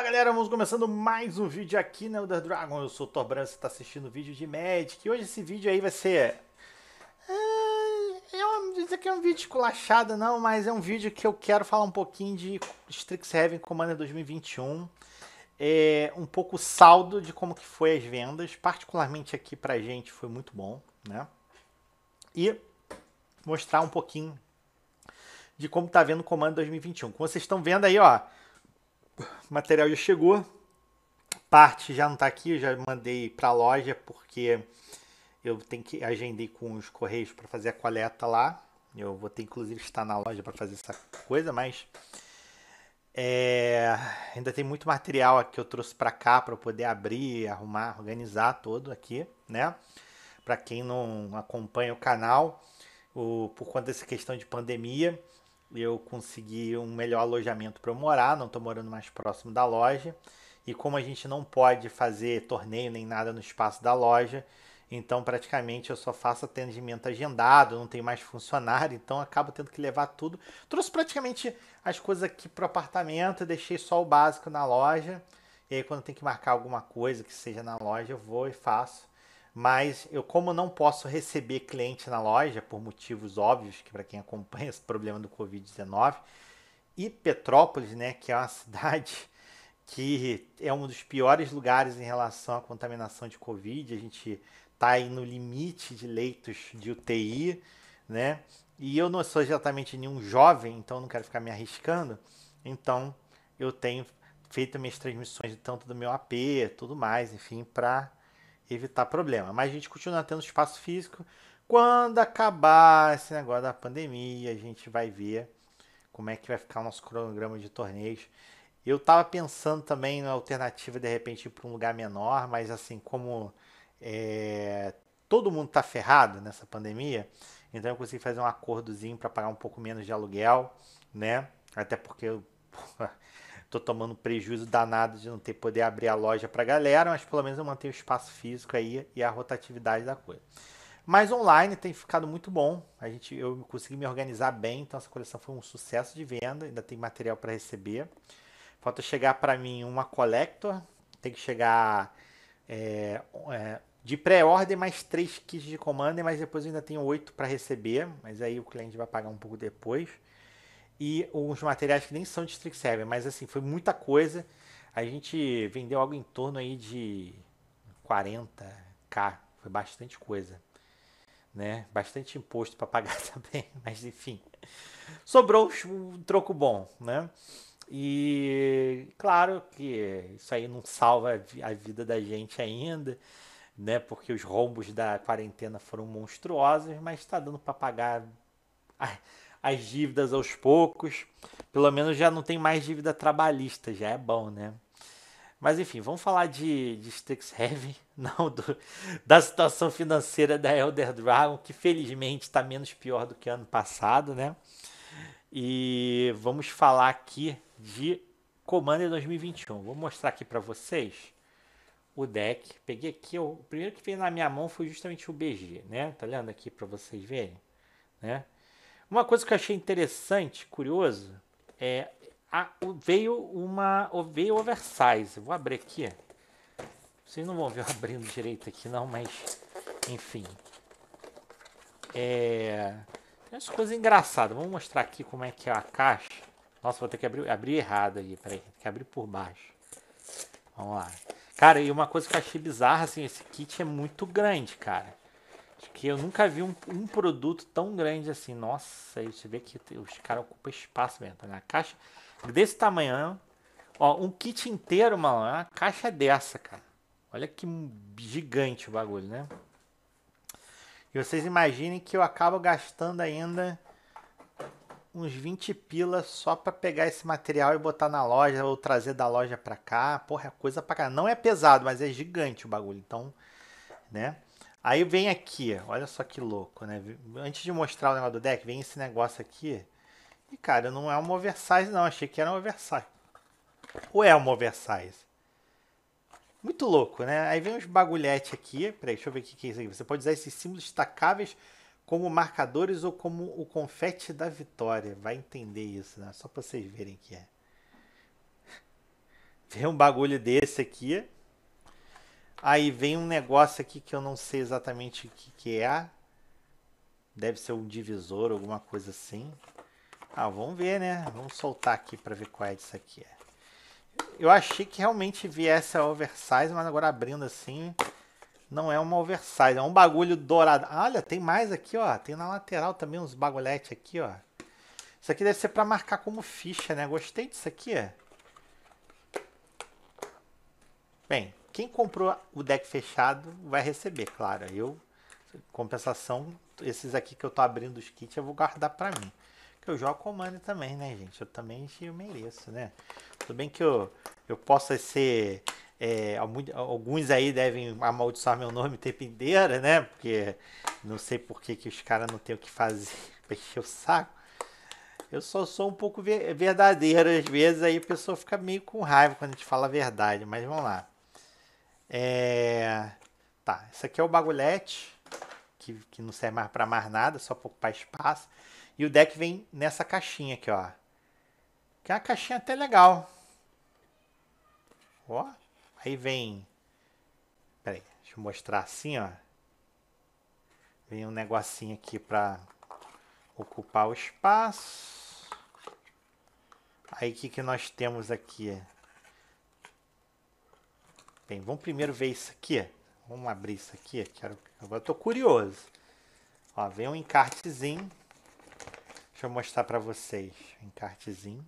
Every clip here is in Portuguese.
Fala galera, vamos começando mais um vídeo aqui na né, Elder Dragon. Eu sou o Thor Branco, você está assistindo o vídeo de Magic. E hoje esse vídeo aí vai ser. É, eu dizer que é um vídeo colachado, não, mas é um vídeo que eu quero falar um pouquinho de Strixhaven Commander 2021. É, um pouco saldo de como que foi as vendas, particularmente aqui pra gente foi muito bom, né? E mostrar um pouquinho de como tá vendo o Commander 2021. Como vocês estão vendo aí, ó, material já chegou. Parte já não está aqui, eu já mandei para a loja porque eu tenho que agendei com os correios para fazer a coleta lá. Eu vou ter inclusive estar na loja para fazer essa coisa, mas é, ainda tem muito material que eu trouxe para cá para poder abrir, arrumar, organizar todo aqui, né? Para quem não acompanha o canal, o, por conta dessa questão de pandemia, eu consegui um melhor alojamento para eu morar, não estou morando mais próximo da loja. E como a gente não pode fazer torneio nem nada no espaço da loja, então praticamente eu só faço atendimento agendado, não tenho mais funcionário, então acabo tendo que levar tudo. Trouxe praticamente as coisas aqui pro apartamento, deixei só o básico na loja. E aí quando tem que marcar alguma coisa que seja na loja, eu vou e faço mas eu como não posso receber cliente na loja por motivos óbvios que para quem acompanha esse problema do COVID-19 e Petrópolis, né, que é uma cidade que é um dos piores lugares em relação à contaminação de COVID, a gente está aí no limite de leitos de UTI, né? E eu não sou exatamente nenhum jovem, então não quero ficar me arriscando. Então eu tenho feito minhas transmissões tanto do meu AP, tudo mais, enfim, para evitar problema. Mas a gente continua tendo espaço físico. Quando acabar esse negócio da pandemia, a gente vai ver como é que vai ficar o nosso cronograma de torneios. Eu estava pensando também na alternativa de repente ir para um lugar menor, mas assim, como é, todo mundo está ferrado nessa pandemia, então eu consegui fazer um acordozinho para pagar um pouco menos de aluguel, né? Até porque eu, tô tomando prejuízo danado de não ter poder abrir a loja para galera, mas pelo menos eu mantenho o espaço físico aí e a rotatividade da coisa. Mas online tem ficado muito bom. A gente eu consegui me organizar bem, então essa coleção foi um sucesso de venda, ainda tem material para receber. Falta chegar para mim uma collector, tem que chegar é, é, de pré-ordem mais três kits de commander, mas depois ainda tenho oito para receber, mas aí o cliente vai pagar um pouco depois e uns materiais que nem são de Strix 7, mas assim, foi muita coisa. A gente vendeu algo em torno aí de 40k, foi bastante coisa. Né? Bastante imposto para pagar também, mas enfim. Sobrou um troco bom, né? E claro que isso aí não salva a vida da gente ainda, né? Porque os rombos da quarentena foram monstruosos, mas está dando para pagar as dívidas aos poucos. Pelo menos já não tem mais dívida trabalhista, já é bom, né? Mas enfim, vamos falar de, de Strix Heaven, não do, da situação financeira da Elder Dragon, que felizmente está menos pior do que ano passado, né? E vamos falar aqui de Commander 2021. Vou mostrar aqui para vocês o deck. Peguei aqui, o primeiro que veio na minha mão foi justamente o BG, né? Tá olhando aqui para vocês verem, né? Uma coisa que eu achei interessante, curioso, é a, veio uma veio oversize. Vou abrir aqui. Vocês não vão ver abrindo direito aqui não, mas enfim. É, tem umas coisas engraçadas. Vamos mostrar aqui como é que é a caixa. Nossa, vou ter que abrir, abrir errado aí, Peraí, tem que abrir por baixo. Vamos lá. Cara, e uma coisa que eu achei bizarra, assim, esse kit é muito grande, cara. Acho que eu nunca vi um, um produto tão grande assim. Nossa, você vê que os caras ocupam espaço mesmo. Tá na caixa desse tamanho, ó, um kit inteiro, mano, uma caixa é dessa, cara. Olha que gigante o bagulho, né? E vocês imaginem que eu acabo gastando ainda uns 20 pilas só para pegar esse material e botar na loja ou trazer da loja para cá. Porra, é coisa para cá. Não é pesado, mas é gigante o bagulho. Então, né? Aí vem aqui, olha só que louco, né? Antes de mostrar o negócio do deck, vem esse negócio aqui. E cara, não é uma oversize não, achei que era um oversize. Ou é uma oversize? Muito louco, né? Aí vem uns bagulhete aqui, peraí, deixa eu ver o que é isso aqui. Você pode usar esses símbolos destacáveis como marcadores ou como o confete da vitória. Vai entender isso, né? Só pra vocês verem que é. Vem um bagulho desse aqui. Aí vem um negócio aqui que eu não sei exatamente o que, que é. Deve ser um divisor, alguma coisa assim. Ah, vamos ver, né? Vamos soltar aqui para ver qual é isso aqui. É. Eu achei que realmente viesse a oversize, mas agora abrindo assim, não é uma oversize, é um bagulho dourado. Ah, olha, tem mais aqui, ó. Tem na lateral também uns bagulhetes aqui, ó. Isso aqui deve ser para marcar como ficha, né? Gostei disso aqui, ó. É. Bem, quem comprou o deck fechado vai receber, claro. Eu, compensação, esses aqui que eu tô abrindo os kits, eu vou guardar pra mim. Que eu jogo com o mano também, né, gente? Eu também eu mereço, né? Tudo bem que eu, eu possa ser. É, alguns aí devem amaldiçoar meu nome o tempo inteiro, né? Porque não sei por que, que os caras não têm o que fazer pra encher o saco. Eu só sou um pouco verdadeiro às vezes, aí a pessoa fica meio com raiva quando a gente fala a verdade, mas vamos lá. É... Tá, esse aqui é o bagulhete, que, que não serve mais para mais nada, só para ocupar espaço. E o deck vem nessa caixinha aqui, ó. Que é uma caixinha até legal. Ó, aí vem... aí, deixa eu mostrar assim, ó. Vem um negocinho aqui para ocupar o espaço. Aí o que, que nós temos aqui? Bem, vamos primeiro ver isso aqui. Vamos abrir isso aqui. Quero... Agora tô curioso. Ó, vem um encartezinho. Deixa eu mostrar para vocês. Um encartezinho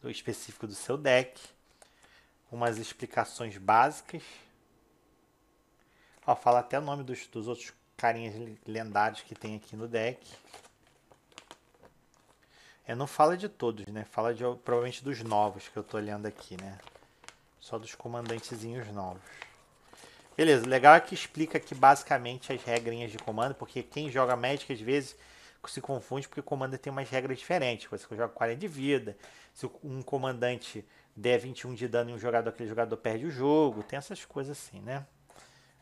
do específico do seu deck. Umas explicações básicas. Ó, fala até o nome dos, dos outros carinhas lendários que tem aqui no deck. é não fala de todos, né? Fala de, provavelmente dos novos que eu tô olhando aqui, né? Só dos comandantezinhos novos. Beleza, legal é que explica aqui basicamente as regrinhas de comando, porque quem joga Magic às vezes se confunde porque o comando tem umas regras diferentes. Você joga 40 de vida, se um comandante der 21 de dano em um jogador, aquele jogador perde o jogo. Tem essas coisas assim, né?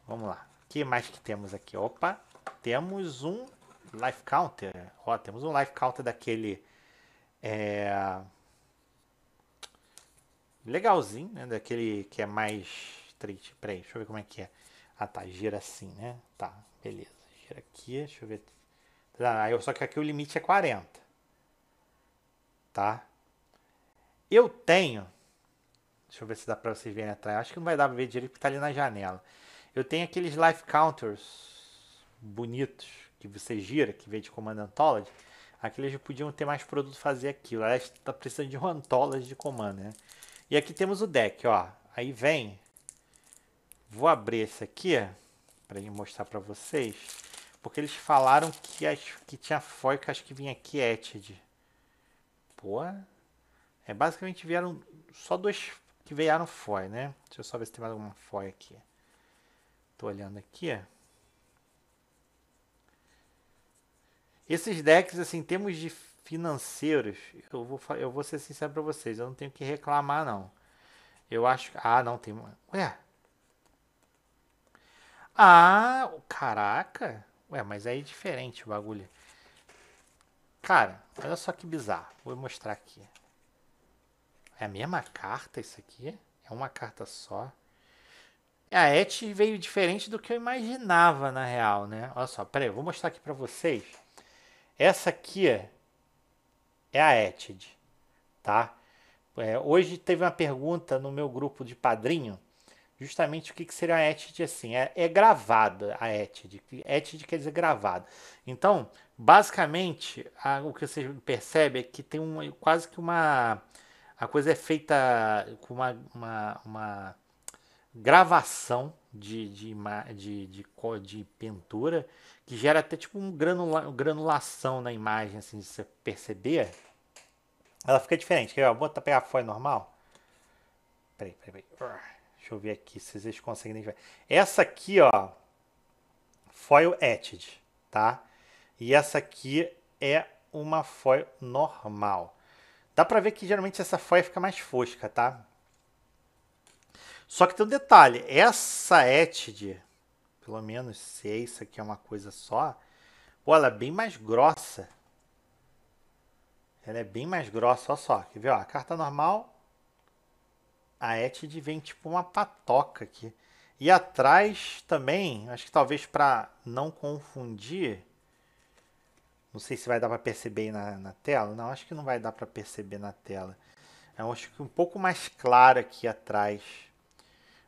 Vamos lá. O que mais que temos aqui? Opa, temos um life counter. Ó, temos um life counter daquele... É legalzinho, né? Daquele que é mais triste. Peraí, deixa eu ver como é que é. Ah, tá, gira assim, né? Tá, beleza. Gira aqui, deixa eu ver. Ah, eu, só que aqui o limite é 40. Tá? Eu tenho... Deixa eu ver se dá pra vocês verem atrás. Acho que não vai dar pra ver direito porque tá ali na janela. Eu tenho aqueles life counters bonitos que você gira, que vem de comando Anthology. Aqueles podiam ter mais produto fazer aquilo. Aliás, tá precisando de um Anthology de comando, né? E aqui temos o deck, ó. Aí vem. Vou abrir esse aqui para mostrar para vocês, porque eles falaram que acho que tinha foil que acho que vinha aqui etched. Pô. É basicamente vieram só dois que vieram foil, né? Deixa eu só ver se tem mais alguma foil aqui. Tô olhando aqui, Esses decks, assim, temos de financeiros, eu vou, eu vou ser sincero para vocês, eu não tenho que reclamar, não. Eu acho que. Ah, não, tem. Ué. Ah, caraca. Ué, mas aí é diferente o bagulho. Cara, olha só que bizarro. Vou mostrar aqui. É a mesma carta isso aqui? É uma carta só? É, a Et veio diferente do que eu imaginava, na real, né? Olha só, peraí, eu vou mostrar aqui pra vocês. Essa aqui, é é a Etid, tá? É, hoje teve uma pergunta no meu grupo de padrinho, justamente o que, que seria a Etid assim. É, é gravada a Etid. Etid quer dizer gravada. Então, basicamente, a, o que você percebe é que tem um, quase que uma. A coisa é feita com uma, uma, uma gravação de, de, de, de, de pintura que gera até tipo um granula, granulação na imagem, assim, de você perceber, ela fica diferente. Quer ver? Vou pegar a folha normal. Peraí, peraí, peraí. Deixa eu ver aqui se vocês conseguem ver. Essa aqui, ó, foil etched, tá? E essa aqui é uma foil normal. Dá pra ver que geralmente essa foil fica mais fosca, tá? Só que tem um detalhe, essa etched pelo menos se é isso aqui é uma coisa só. Pô, ela é bem mais grossa. Ela é bem mais grossa, olha só. Quer ver? Ó, a carta normal, a Etid vem tipo uma patoca aqui. E atrás também, acho que talvez para não confundir, não sei se vai dar para perceber na, na, tela. Não, acho que não vai dar para perceber na tela. É, eu acho que um pouco mais claro aqui atrás.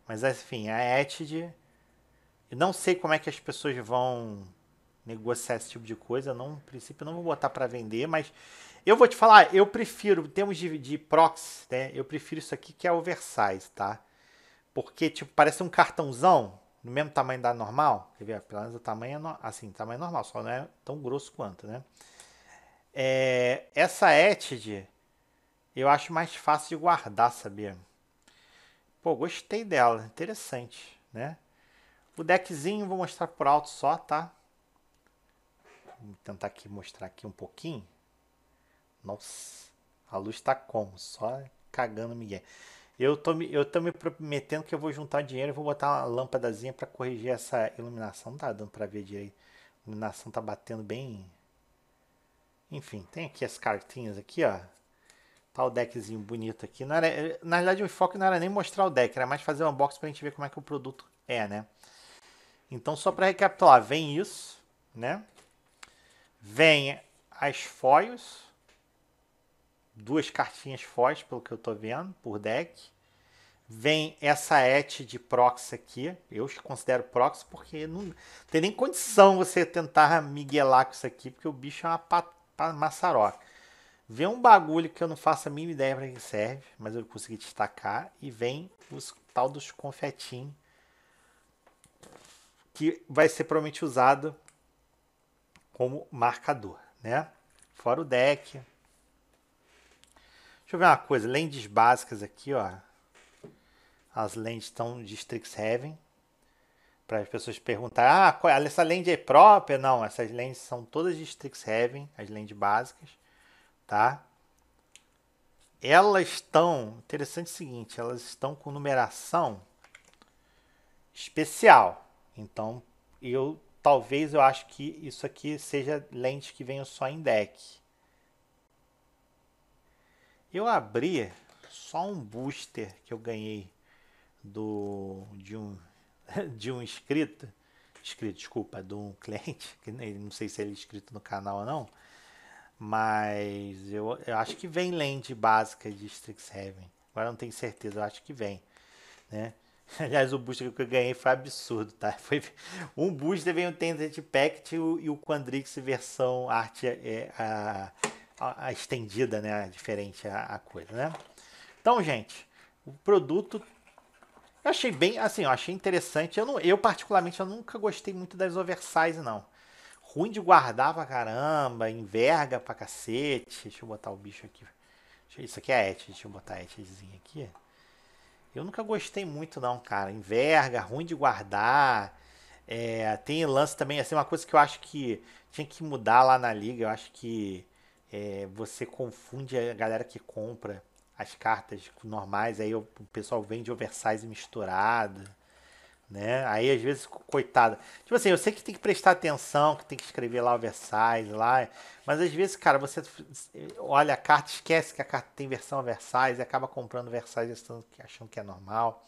Mas enfim, assim, a Etid eu não sei como é que as pessoas vão negociar esse tipo de coisa. Não, no princípio, não vou botar para vender, mas eu vou te falar, eu prefiro, temos de, de proxy, né? Eu prefiro isso aqui que é oversize, tá? Porque, tipo, parece um cartãozão no mesmo tamanho da normal. Quer ver? Pelo menos o tamanho é no, assim, tamanho normal, só não é tão grosso quanto, né? É, essa Etid eu acho mais fácil de guardar, sabia? Pô, gostei dela, interessante, né? O deckzinho vou mostrar por alto só, tá? Vou tentar aqui mostrar aqui um pouquinho. Nossa, a luz tá como? Só cagando Miguel. Eu tô, me, eu tô me prometendo que eu vou juntar dinheiro e vou botar uma lâmpadazinha para corrigir essa iluminação. Não tá dando para ver direito. A iluminação tá batendo bem. Enfim, tem aqui as cartinhas aqui, ó. Tá o deckzinho bonito aqui. Era, na verdade, o foco não era nem mostrar o deck, era mais fazer um unboxing pra gente ver como é que o produto é, né? Então, só para recapitular, vem isso, né? Vem as foios, duas cartinhas foios, pelo que eu estou vendo, por deck. Vem essa et de proxy aqui. Eu considero proxy porque não, tem nem condição você tentar miguelar com isso aqui, porque o bicho é uma pat, maçaroca. Vem um bagulho que eu não faço a mínima ideia para que serve, mas eu consegui destacar. E vem o tal dos confetinhos que vai ser provavelmente usado como marcador, né? Fora o deck. Deixa eu ver uma coisa, lentes básicas aqui, ó. As lentes estão de Strixhaven. Para as pessoas perguntar, ah, qual, é? essa lente é própria? Não, essas lentes são todas de Strixhaven, as lentes básicas, tá? Elas estão, interessante o seguinte, elas estão com numeração especial. Então, eu talvez eu acho que isso aqui seja lente que venha só em deck. Eu abri só um booster que eu ganhei do de um de um inscrito, inscrito, desculpa, de um cliente, que não sei se ele é inscrito no canal ou não, mas eu, eu acho que vem lente básica de Strixhaven. Agora não tenho certeza, eu acho que vem, né? Aliás, o booster que eu ganhei foi absurdo, tá? Foi um booster, veio o Tented Pact e o, e o Quandrix versão arte é, a, a, estendida, né? Diferente a, a, coisa, né? Então, gente, o produto eu achei bem, assim, eu achei interessante. Eu, não, eu particularmente, eu nunca gostei muito das oversize, não. Ruim de guardar pra caramba, enverga pra cacete. Deixa eu botar o bicho aqui. Isso aqui é a Et, deixa eu botar a Etzinha aqui. Eu nunca gostei muito, não, cara. Enverga, ruim de guardar. É, tem lance também, assim, uma coisa que eu acho que tinha que mudar lá na liga. Eu acho que é, você confunde a galera que compra as cartas normais, aí o pessoal vende oversize misturado né? Aí às vezes, coitada. Tipo assim, eu sei que tem que prestar atenção, que tem que escrever lá o Versailles lá, mas às vezes, cara, você eh, olha a carta, esquece que a carta tem versão Versailles e acaba comprando Versailles achando que é normal.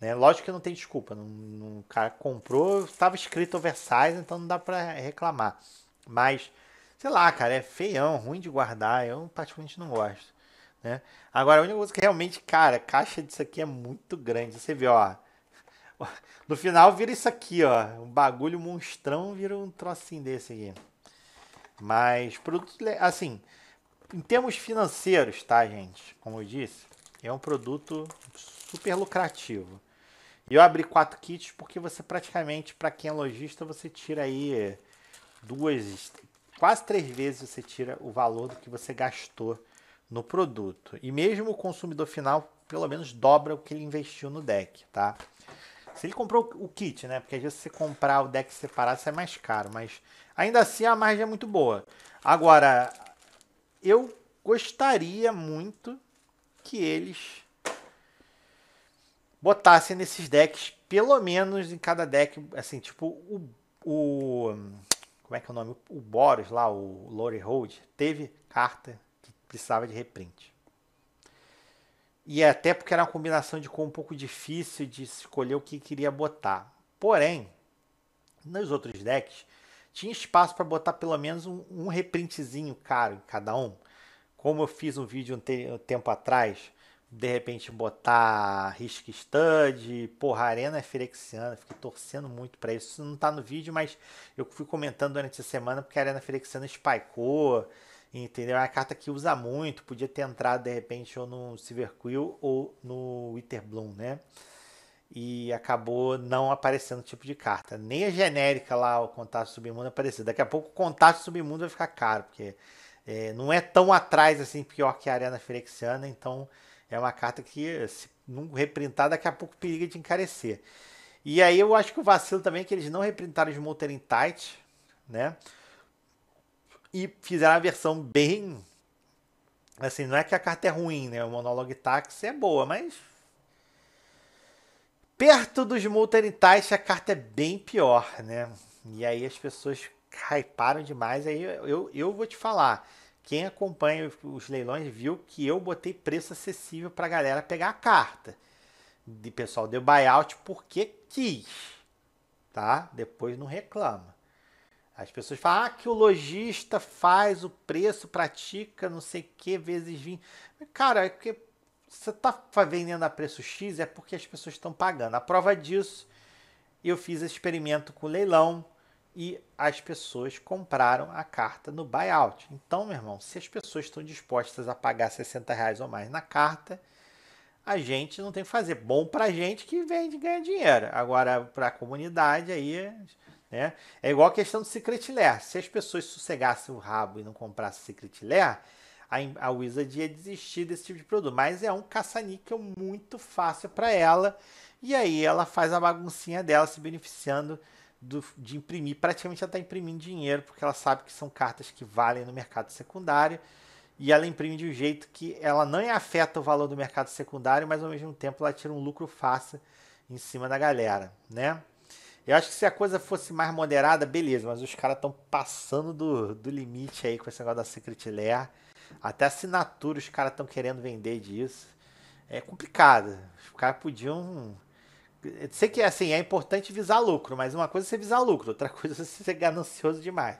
Né? Lógico que não tem desculpa, não, não, o cara comprou, estava escrito Versailles, então não dá para reclamar. Mas, sei lá, cara, é feião, ruim de guardar, eu praticamente não gosto. Né? Agora, a única coisa que realmente, cara, caixa disso aqui é muito grande. Você vê, ó, No final vira isso aqui, ó. Um bagulho monstrão vira um trocinho desse aqui. Mas produto, assim, em termos financeiros, tá, gente? Como eu disse, é um produto super lucrativo. E eu abri quatro kits porque você praticamente, para quem é lojista, você tira aí duas, quase três vezes você tira o valor do que você gastou no produto. E mesmo o consumidor final, pelo menos dobra o que ele investiu no deck, tá? Se ele comprou o kit, né? Porque às vezes você comprar o deck separado sai é mais caro, mas ainda assim a margem é muito boa. Agora, eu gostaria muito que eles botassem nesses decks, pelo menos em cada deck, assim, tipo o, o como é que é o nome? O Boros lá, o Lore Hold, teve carta que precisava de reprint. E é até porque era uma combinação de cor um pouco difícil de escolher o que queria botar. Porém, nos outros decks, tinha espaço para botar pelo menos um, um, reprintzinho caro em cada um. Como eu fiz um vídeo um, te, um tempo atrás, de repente botar Risk Stud, porra, Arena é Ferexiana, fiquei torcendo muito para isso. Isso não está no vídeo, mas eu fui comentando durante a semana porque a Arena Ferexiana spikeou. Entendeu? É uma carta que usa muito, podia ter entrado de repente ou no Silverquill ou no Witherbloom, né? E acabou não aparecendo tipo de carta. Nem a genérica lá, o Contato Submundo apareceu. Daqui a pouco o Contato Submundo vai ficar caro, porque é, não é tão atrás assim, pior que a Arena Ferexiana, então é uma carta que se não reprintar, daqui a pouco periga é de encarecer. E aí eu acho que o vacilo também é que eles não reprintaram o Mountain Tight, né? e fizeram a versão bem. Assim, não é que a carta é ruim, né? O Monologue Taxi é boa, mas. Perto dos Multanitites a carta é bem pior, né? E aí as pessoas hyparam demais. Aí eu, eu vou te falar. Quem acompanha os leilões viu que eu botei preço acessível a galera pegar a carta. De pessoal deu buyout porque quis. Tá? Depois não reclama. As pessoas falam ah, que o lojista faz o preço, pratica não sei o que vezes 20. Cara, é que você está vendendo a preço X é porque as pessoas estão pagando. A prova disso, eu fiz experimento com leilão e as pessoas compraram a carta no buyout. Então, meu irmão, se as pessoas estão dispostas a pagar 60 reais ou mais na carta, a gente não tem que fazer. Bom para gente que vende e ganha dinheiro. Agora, para a comunidade, aí né? É igual a questão do Secret Lair. Se as pessoas sossegassem o rabo e não comprassem Secret Lair, a, a Wizard ia desistir desse tipo de produto. Mas é um caça-níquel muito fácil para ela. E aí ela faz a baguncinha dela se beneficiando do, de imprimir. Praticamente ela está imprimindo dinheiro, porque ela sabe que são cartas que valem no mercado secundário. E ela imprime de um jeito que ela não afeta o valor do mercado secundário, mas ao mesmo tempo ela tira um lucro fácil em cima da galera, né? Eu acho que se a coisa fosse mais moderada, beleza, mas os caras estão passando do, do limite aí com esse negócio da Secret Lair. Até assinatura os caras estão querendo vender disso. É complicado. Os caras podiam. Eu sei que assim, é importante visar lucro, mas uma coisa é você visar lucro, outra coisa é você ser ganancioso demais.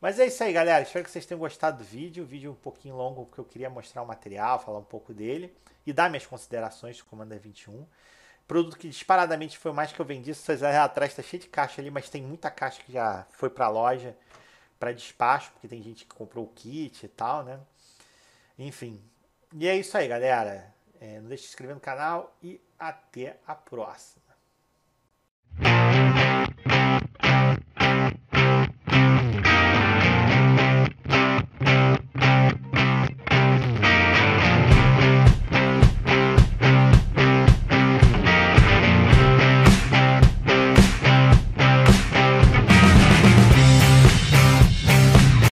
Mas é isso aí, galera. Espero que vocês tenham gostado do vídeo. O vídeo é um pouquinho longo, porque eu queria mostrar o material, falar um pouco dele e dar minhas considerações do Commander 21. Produto que disparadamente foi mais que eu vendi. Se vocês olharem atrás, tá cheio de caixa ali, mas tem muita caixa que já foi para loja, para despacho, porque tem gente que comprou o kit e tal, né? Enfim. E é isso aí, galera. É, não deixe de se inscrever no canal e até a próxima.